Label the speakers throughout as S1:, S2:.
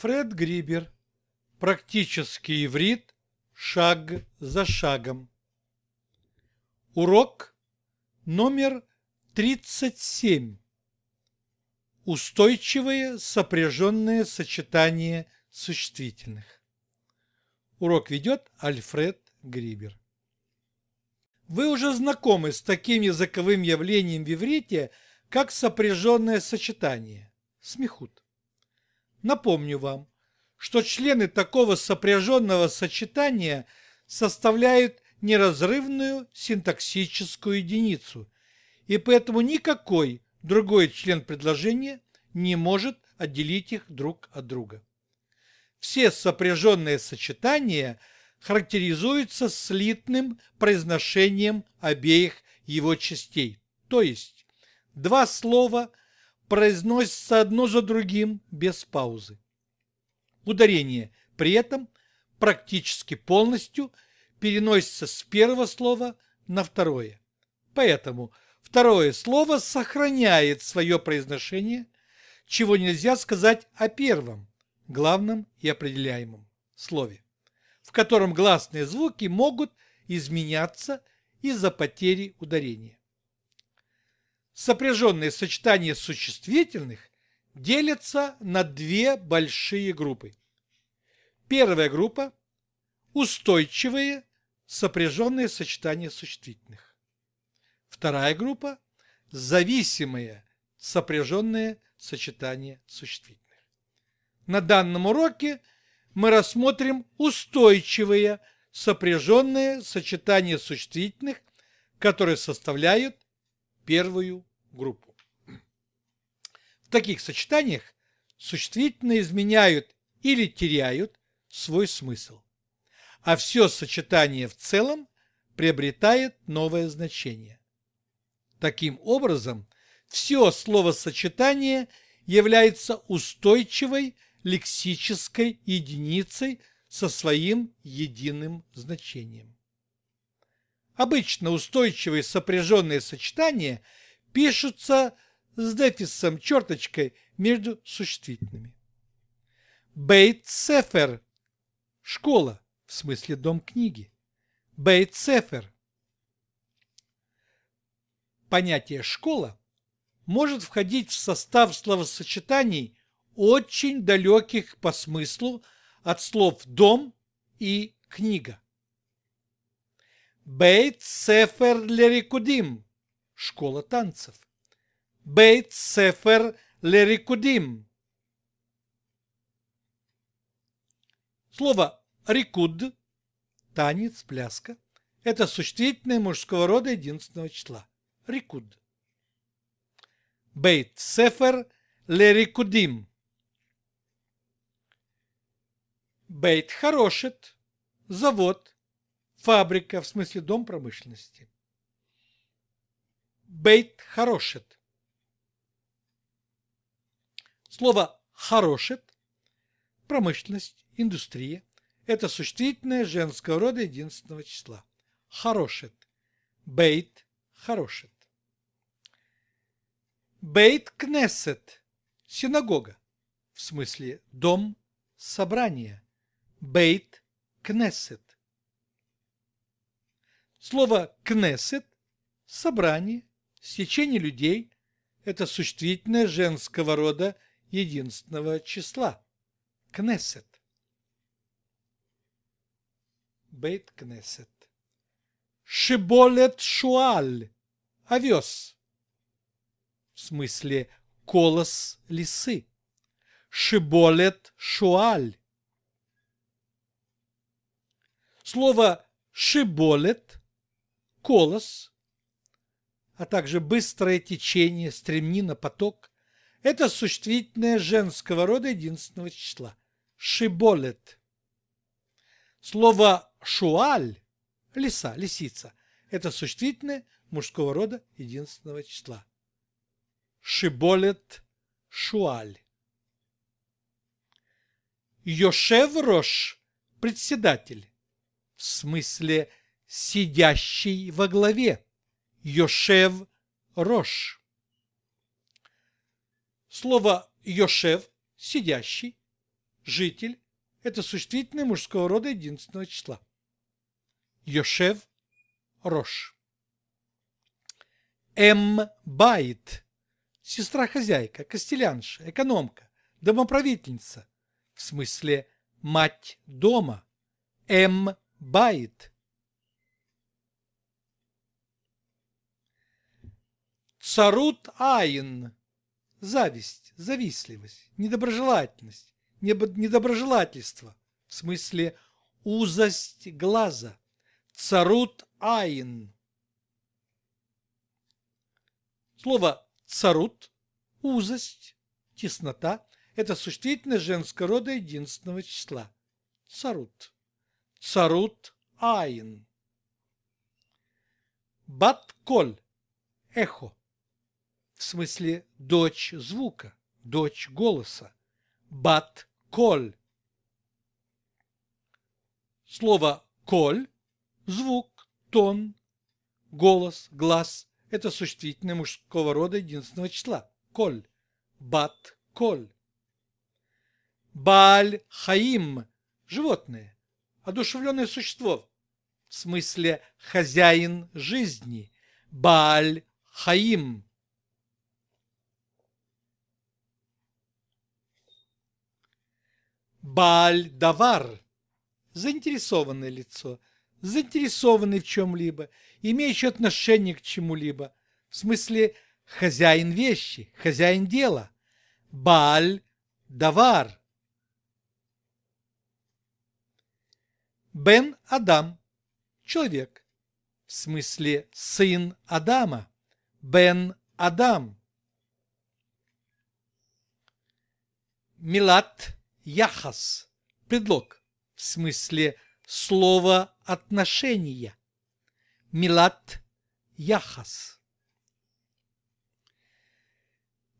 S1: Альфред Грибер. Практический иврит шаг за шагом. Урок номер 37. Устойчивое сопряженное сочетание существительных. Урок ведет Альфред Грибер. Вы уже знакомы с таким языковым явлением в иврите, как сопряженное сочетание. Смехут. Напомню вам, что члены такого сопряженного сочетания составляют неразрывную синтаксическую единицу, и поэтому никакой другой член предложения не может отделить их друг от друга. Все сопряженные сочетания характеризуются слитным произношением обеих его частей, то есть два слова произносятся одно за другим без паузы. Ударение при этом практически полностью переносится с первого слова на второе. Поэтому второе слово сохраняет свое произношение, чего нельзя сказать о первом, главном и определяемом слове, в котором гласные звуки могут изменяться из-за потери ударения сопряженные сочетания существительных, делятся на две большие группы. Первая группа – устойчивые сопряженные сочетания существительных. Вторая группа – зависимые сопряженные сочетания существительных. На данном уроке мы рассмотрим устойчивые сопряженные сочетания существительных, которые составляют первую группу. В таких сочетаниях существительные изменяют или теряют свой смысл, а все сочетание в целом приобретает новое значение. Таким образом, все словосочетание является устойчивой лексической единицей со своим единым значением. Обычно устойчивые сопряженные сочетания – пишутся с дефисом, черточкой между существительными. Бейт-Сефер – школа, в смысле дом книги. Бейт-Сефер Понятие «школа» может входить в состав словосочетаний, очень далеких по смыслу от слов «дом» и «книга». Бейт Сефер Лерикудим школа танцев. Бейт Сефер Лерикудим. Слово «рикуд» – танец, пляска – это существительное мужского рода единственного числа. Рикуд. Бейт Сефер Лерикудим. Бейт Хорошет – завод, фабрика, в смысле дом промышленности. Бейт Хорошет. Слово «хорошет» – промышленность, индустрия – это существительное женского рода единственного числа. Хорошет. Бейт Хорошет. Бейт кнесет, синагога, в смысле дом собрания. Бейт кнесет. Слово кнесет, собрание, Стечение людей – это существительное женского рода единственного числа. Кнессет. Бейт Кнессет. Шиболет шуаль. Овес. В смысле колос лисы. Шиболет шуаль. Слово «шиболет» — колос а также быстрое течение, стремнина, поток – это существительное женского рода единственного числа – шиболет. Слово «шуаль» – лиса, лисица – это существительное мужского рода единственного числа. Шиболет шуаль. Йошеврош – председатель, в смысле сидящий во главе. Йошев Рош. Слово Йошев – сидящий, житель – это существительное мужского рода единственного числа. Йошев Рош. М-байт – сестра-хозяйка, костелянша, экономка, домоправительница, в смысле мать дома. М-байт Сарут Айн. Зависть, завистливость, недоброжелательность, недоброжелательство, в смысле узость глаза. Царут Айн. Слово «царут» – узость, теснота – это существительное женского рода единственного числа. Царут. Царут Айн. Батколь – эхо в смысле дочь звука, дочь голоса. Бат-коль. Слово «коль» – звук, тон, голос, глаз – это существительное мужского рода единственного числа – коль, бат-коль. Бааль-хаим – животное, одушевленное существо, в смысле хозяин жизни – Бааль-хаим – Бааль-давар – заинтересованное лицо, заинтересованный в чем-либо, имеющий отношение к чему-либо, в смысле хозяин вещи, хозяин дела. Бааль-давар. Бен-Адам – человек, в смысле сын Адама. Бен-Адам. Милат – яхас, предлог, в смысле слова отношения. Милат яхас.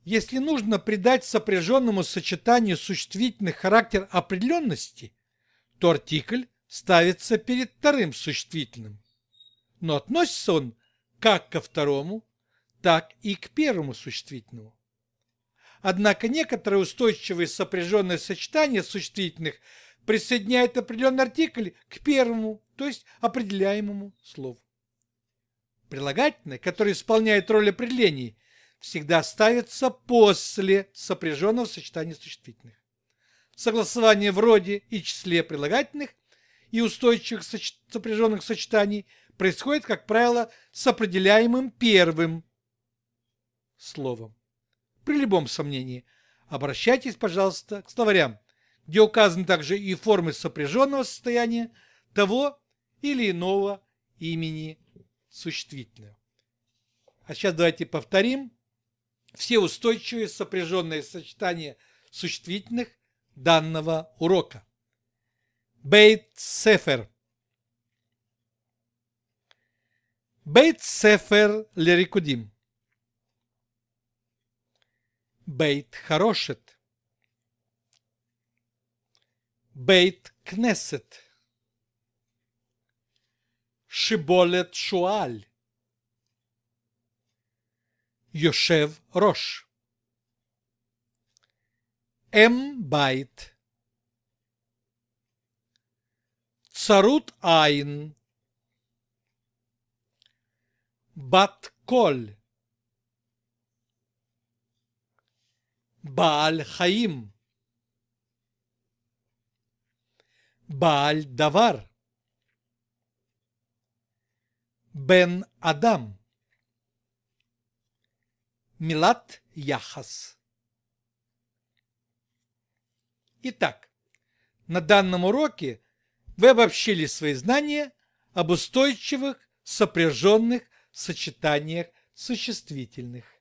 S1: Если нужно придать сопряженному сочетанию существительных характер определенности, то артикль ставится перед вторым существительным. Но относится он как ко второму, так и к первому существительному. Однако некоторые устойчивые сопряженные сочетания существительных присоединяют определенный артикль к первому, то есть определяемому слову. Прилагательное, которое исполняет роль определений, всегда ставится после сопряженного сочетания существительных. Согласование в роде и числе прилагательных и устойчивых соч... сопряженных сочетаний происходит, как правило, с определяемым первым словом при любом сомнении. Обращайтесь, пожалуйста, к словарям, где указаны также и формы сопряженного состояния того или иного имени существительного. А сейчас давайте повторим все устойчивые сопряженные сочетания существительных данного урока. Бейт-Сефер Бейт-Сефер Лерикудим בית חרושת, בית כנסת, שיבולת שועל, יושב ראש, אם בית, צרות עין, בת קול, Бааль-Хаим. Бааль-Давар. Бен-Адам. Милат Яхас. Итак, на данном уроке вы обобщили свои знания об устойчивых сопряженных сочетаниях существительных.